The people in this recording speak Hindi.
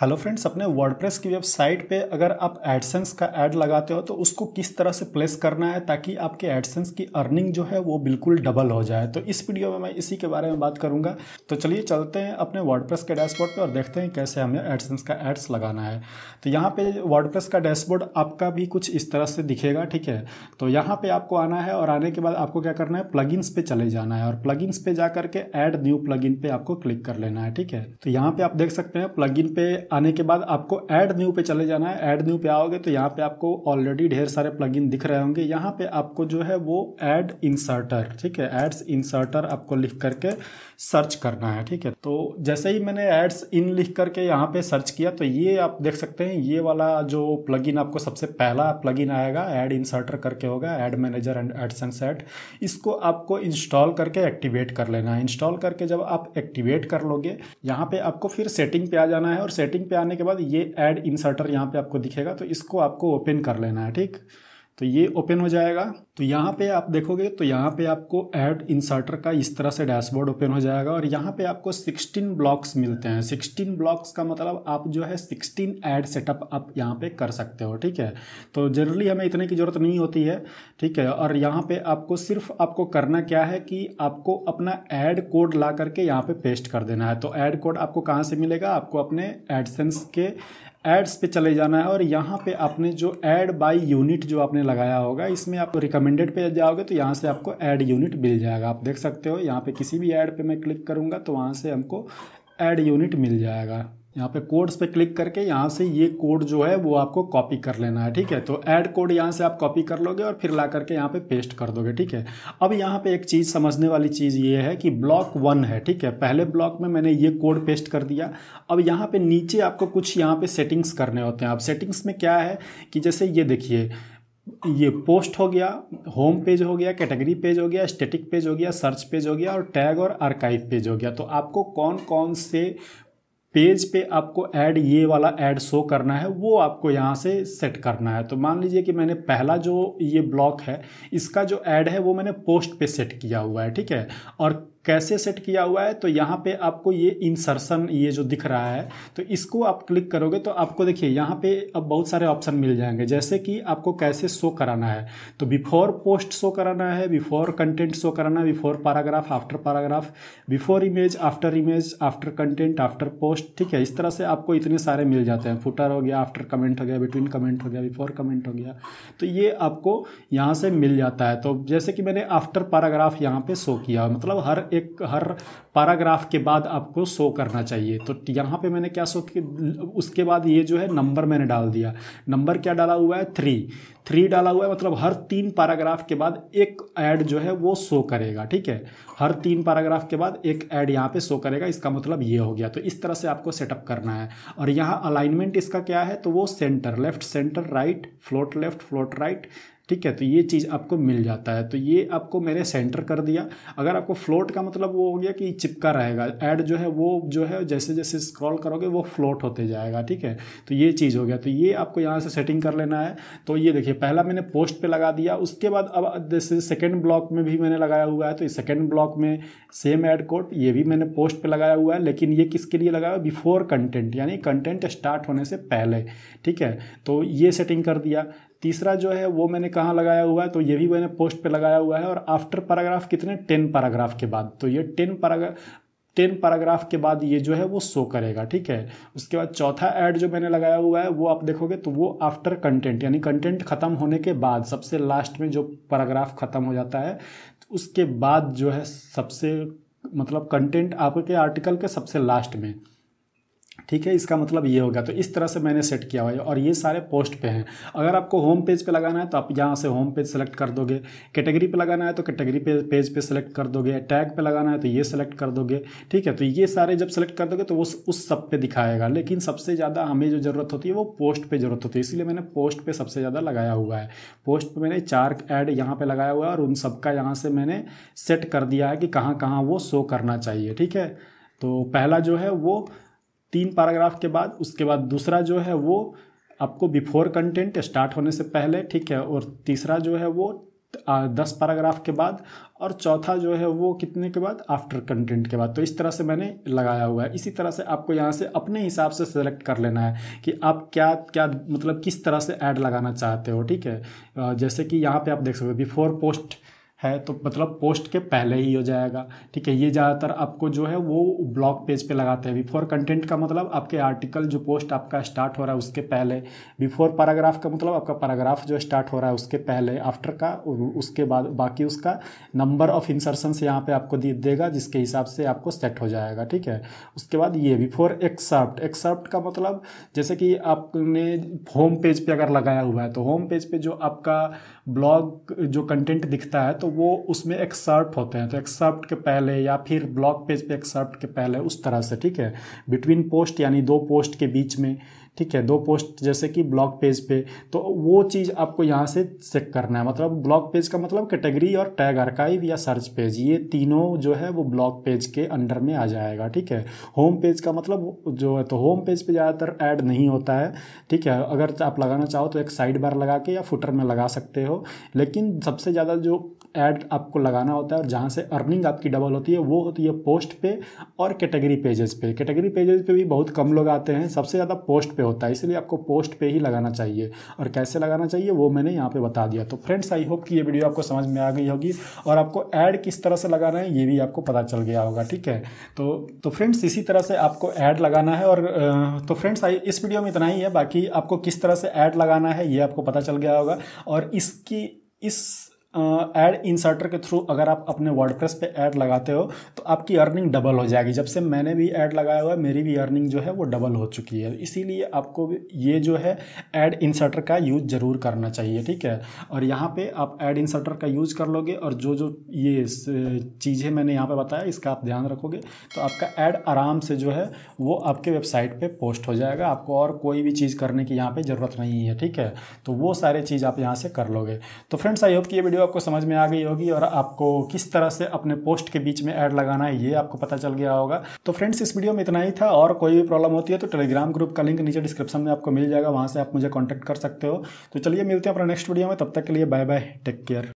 हेलो फ्रेंड्स अपने वर्डप्रेस की वेबसाइट पे अगर आप एडसेंस का ऐड लगाते हो तो उसको किस तरह से प्लेस करना है ताकि आपके एडसेंस की अर्निंग जो है वो बिल्कुल डबल हो जाए तो इस वीडियो में मैं इसी के बारे में बात करूंगा तो चलिए चलते हैं अपने वर्डप्रेस के डैशबोर्ड पे और देखते हैं कैसे हमें एडसेंस का एड्स लगाना है तो यहाँ पर वर्ड का डैशबोर्ड आपका भी कुछ इस तरह से दिखेगा ठीक है तो यहाँ पर आपको आना है और आने के बाद आपको क्या करना है प्लगइन्स पर चले जाना है और प्लगइन्स पर जा करके ऐड न्यू प्लगइन पर आपको क्लिक कर लेना है ठीक है तो यहाँ पर आप देख सकते हैं प्लगइन पर आने के बाद आपको ऐड न्यू पे चले जाना है ऐड न्यू पे आओगे तो यहाँ पे आपको ऑलरेडी ढेर सारे प्लगइन दिख रहे होंगे यहाँ पे आपको जो है वो ऐड इंसर्टर ठीक है एड्स इंसर्टर आपको लिख करके सर्च करना है ठीक है तो जैसे ही मैंने एड्स इन लिख करके यहाँ पे सर्च किया तो ये आप देख सकते हैं ये वाला जो प्लग आपको सबसे पहला प्लग आएगा एड इंसर्टर करके होगा ad manager and ad ad इसको आपको इंस्टॉल करके एक्टिवेट कर लेना है इंस्टॉल करके जब आप एक्टिवेट कर लोगे यहाँ पे आपको फिर सेटिंग पे आ जाना है और सेटिंग सेटिंग पे आने के बाद ये ऐड इंसर्टर यहाँ पे आपको दिखेगा तो इसको आपको ओपन कर लेना है ठीक तो ये ओपन हो जाएगा तो यहाँ पे आप देखोगे तो यहाँ पे आपको ऐड इंसर्टर का इस तरह से डैशबोर्ड ओपन हो जाएगा और यहाँ पे आपको 16 ब्लॉक्स मिलते हैं 16 ब्लॉक्स का मतलब आप जो है 16 ऐड सेटअप आप यहाँ पे कर सकते हो ठीक है तो जनरली हमें इतने की ज़रूरत नहीं होती है ठीक है और यहाँ पर आपको सिर्फ आपको करना क्या है कि आपको अपना एड कोड ला करके यहाँ पर पे पेस्ट कर देना है तो ऐड कोड आपको कहाँ से मिलेगा आपको अपने एडसेंस के एड्स पे चले जाना है और यहाँ पे आपने जो ऐड बाई यूनिट जो आपने लगाया होगा इसमें आप रिकमेंडेड पे जाओगे तो यहाँ से आपको एड यूनिट मिल जाएगा आप देख सकते हो यहाँ पे किसी भी एड पे मैं क्लिक करूँगा तो वहाँ से हमको एड यूनिट मिल जाएगा यहाँ पे कोड्स पे क्लिक करके यहाँ से ये कोड जो है वो आपको कॉपी कर लेना है ठीक है तो ऐड कोड यहाँ से आप कॉपी कर लोगे और फिर ला करके यहाँ पे पेस्ट कर दोगे ठीक है अब यहाँ पे एक चीज़ समझने वाली चीज़ ये है कि ब्लॉक वन है ठीक है पहले ब्लॉक में मैंने ये कोड पेस्ट कर दिया अब यहाँ पर नीचे आपको कुछ यहाँ पर सेटिंग्स करने होते हैं अब सेटिंग्स में क्या है कि जैसे ये देखिए ये पोस्ट हो गया होम पेज हो गया कैटेगरी पेज हो गया स्टेटिक पेज हो गया सर्च पेज हो गया और टैग और आर्काइव पेज हो गया तो आपको कौन कौन से पेज पे आपको ऐड ये वाला ऐड शो करना है वो आपको यहाँ से सेट करना है तो मान लीजिए कि मैंने पहला जो ये ब्लॉक है इसका जो ऐड है वो मैंने पोस्ट पे सेट किया हुआ है ठीक है और कैसे सेट किया हुआ है तो यहाँ पे आपको ये इंसर्शन ये जो दिख रहा है तो इसको आप क्लिक करोगे तो आपको देखिए यहाँ पे अब बहुत सारे ऑप्शन मिल जाएंगे जैसे कि आपको कैसे शो कराना है तो बिफोर पोस्ट शो कराना है बिफोर कंटेंट शो कराना है before paragraph after paragraph before image after image after content after post ठीक है इस तरह से आपको इतने सारे मिल जाते हैं फुटर हो गया आफ्टर कमेंट हो गया बिटवीन कमेंट हो गया बिफोर कमेंट हो गया तो ये आपको यहाँ से मिल जाता है तो जैसे कि मैंने आफ्टर पैराग्राफ यहाँ पर शो किया मतलब हर एक हर पैराग्राफ के बाद आपको शो करना चाहिए तो यहाँ पे मैंने क्या शो कि उसके बाद ये जो है नंबर मैंने डाल दिया नंबर क्या डाला हुआ है थ्री थ्री डाला हुआ है मतलब हर तीन पैराग्राफ के बाद एक ऐड जो है वो शो करेगा ठीक है हर तीन पैराग्राफ के बाद एक ऐड यहाँ पे शो करेगा इसका मतलब ये हो गया तो इस तरह से आपको सेटअप करना है और यहाँ अलाइनमेंट इसका क्या है तो वो centre left centre right float left float right ठीक है तो ये चीज़ आपको मिल जाता है तो ये आपको मैंने सेंटर कर दिया अगर आपको फ्लोट का मतलब वो हो गया कि चिपका रहेगा ऐड जो है वो जो है जैसे जैसे स्क्रॉल करोगे वो फ्लोट होते जाएगा ठीक है तो ये चीज़ हो गया तो ये आपको यहाँ से सेटिंग कर लेना है तो ये देखिए पहला मैंने पोस्ट पे लगा दिया उसके बाद अब जैसे सेकेंड ब्लॉक में भी मैंने लगाया हुआ है तो सेकेंड ब्लॉक में सेम एड कोड ये भी मैंने पोस्ट पे लगाया हुआ है लेकिन ये किसके लिए लगाया बिफोर कंटेंट यानी कंटेंट स्टार्ट होने से पहले ठीक है तो ये सेटिंग कर दिया तीसरा जो है वो मैंने कहाँ लगाया हुआ है तो ये भी मैंने पोस्ट पे लगाया हुआ है और आफ्टर पैराग्राफ कितने टेन पैराग्राफ के बाद तो ये टेन टेन पैराग्राफ के बाद ये जो है वो शो करेगा ठीक है उसके बाद चौथा ऐड जो मैंने लगाया हुआ है वो आप देखोगे तो वो आफ्टर कंटेंट यानी कंटेंट ख़त्म होने के बाद सबसे लास्ट में जो पैराग्राफ ख़त्म हो जाता है तो उसके बाद जो है सबसे मतलब कंटेंट आपके आर्टिकल के सबसे लास्ट में ठीक है इसका मतलब ये होगा तो इस तरह से मैंने सेट किया हुआ है और ये सारे पोस्ट पे हैं अगर आपको होम पेज पे लगाना है तो आप यहाँ से होम पेज सेलेक्ट कर दोगे कैटेगरी पे लगाना है तो कैटेगरी पे पेज पे सेलेक्ट कर दोगे टैग पे लगाना है तो ये सेलेक्ट कर दोगे ठीक है तो ये सारे जब सेलेक्ट कर दोगे तो वो उस सब पे दिखाएगा लेकिन सबसे ज़्यादा हमें जो ज़रूरत होती है वो पोस्ट पर ज़रूरत होती है इसीलिए मैंने पोस्ट पर सबसे ज़्यादा लगाया हुआ है पोस्ट पर मैंने चार एड यहाँ पर लगाया हुआ है और उन सबका यहाँ से मैंने सेट कर दिया है कि कहाँ कहाँ वो शो करना चाहिए ठीक है तो पहला जो है वो तीन पैराग्राफ के बाद उसके बाद दूसरा जो है वो आपको बिफोर कंटेंट स्टार्ट होने से पहले ठीक है और तीसरा जो है वो दस पैराग्राफ के बाद और चौथा जो है वो कितने के बाद आफ्टर कंटेंट के बाद तो इस तरह से मैंने लगाया हुआ है इसी तरह से आपको यहाँ से अपने हिसाब से सेलेक्ट कर लेना है कि आप क्या क्या मतलब किस तरह से ऐड लगाना चाहते हो ठीक है जैसे कि यहाँ पे आप देख सकते हो बिफोर पोस्ट है तो मतलब पोस्ट के पहले ही हो जाएगा ठीक है ये ज़्यादातर आपको जो है वो ब्लॉग पेज पे लगाते हैं बिफोर कंटेंट का मतलब आपके आर्टिकल जो पोस्ट आपका स्टार्ट हो रहा है उसके पहले बिफोर पैराग्राफ का मतलब आपका पैराग्राफ जो स्टार्ट हो रहा है उसके पहले आफ्टर का उसके बाद बाकी उसका नंबर ऑफ इंसर्सन्स यहाँ पर आपको दे देगा जिसके हिसाब से आपको सेट हो जाएगा ठीक है उसके बाद ये बिफोर एक्सर्प्ट एक्सर्प्ट का मतलब जैसे कि आपने होम पेज पर अगर लगाया हुआ है तो होम पेज पर जो आपका ब्लॉग जो कंटेंट दिखता है तो तो वो उसमें एक्सर्प्ट होते हैं तो एक्सर्प्ट के पहले या फिर ब्लॉग पेज पे एक्सर्प्ट के पहले उस तरह से ठीक है बिटवीन पोस्ट यानी दो पोस्ट के बीच में ठीक है दो पोस्ट जैसे कि ब्लॉग पेज पे तो वो चीज़ आपको यहाँ से चेक करना है मतलब ब्लॉग पेज का मतलब कैटेगरी और टैग आरकाइव या सर्च पेज ये तीनों जो है वो ब्लॉग पेज के अंडर में आ जाएगा ठीक है होम पेज का मतलब जो है तो होम पेज पे ज़्यादातर ऐड नहीं होता है ठीक है अगर आप लगाना चाहो तो एक साइड बार लगा के या फुटर में लगा सकते हो लेकिन सबसे ज़्यादा जो ऐड आपको लगाना होता है और जहाँ से अर्निंग आपकी डबल होती है वो होती है पोस्ट पे और कैटेगरी पेजेस पे कैटेगरी पेजेस पे भी बहुत कम लोग आते हैं सबसे ज़्यादा पोस्ट पे होता है इसलिए आपको पोस्ट पे ही लगाना चाहिए और कैसे लगाना चाहिए वो मैंने यहाँ पे बता दिया तो फ्रेंड्स आई होप कि ये वीडियो आपको समझ में आ गई होगी और आपको ऐड किस तरह से लगाना है ये भी आपको पता चल गया होगा ठीक है तो तो फ्रेंड्स इसी तरह से आपको ऐड लगाना है और तो फ्रेंड्स आई इस वीडियो में इतना ही है बाकी आपको किस तरह से ऐड लगाना है ये आपको पता चल गया होगा और इसकी इस ऐड इंसर्टर के थ्रू अगर आप अपने वर्डप्रेस पे ऐड लगाते हो तो आपकी अर्निंग डबल हो जाएगी जब से मैंने भी ऐड लगाया हुआ है मेरी भी अर्निंग जो है वो डबल हो चुकी है इसीलिए आपको ये जो है ऐड इंसर्टर का यूज़ ज़रूर करना चाहिए ठीक है और यहाँ पे आप ऐड इंसर्टर का यूज़ कर लोगे और जो जो ये चीज़ें मैंने यहाँ पर बताया इसका आप ध्यान रखोगे तो आपका ऐड आराम से जो है वो आपके वेबसाइट पर पोस्ट हो जाएगा आपको और कोई भी चीज़ करने की यहाँ पर ज़रूरत नहीं है ठीक है तो वो सारे चीज़ आप यहाँ से कर लोगे तो फ्रेंड्स आई होप कि ये वीडियो आपको समझ में आ गई होगी और आपको किस तरह से अपने पोस्ट के बीच में ऐड लगाना है ये आपको पता चल गया होगा तो फ्रेंड्स इस वीडियो में इतना ही था और कोई भी प्रॉब्लम होती है तो टेलीग्राम ग्रुप का लिंक नीचे डिस्क्रिप्शन में आपको मिल जाएगा वहाँ से आप मुझे कॉन्टैक्ट कर सकते हो तो चलिए मिलते हैं अपना नेक्स्ट वीडियो में तब तक के लिए बाय बाय टेक केयर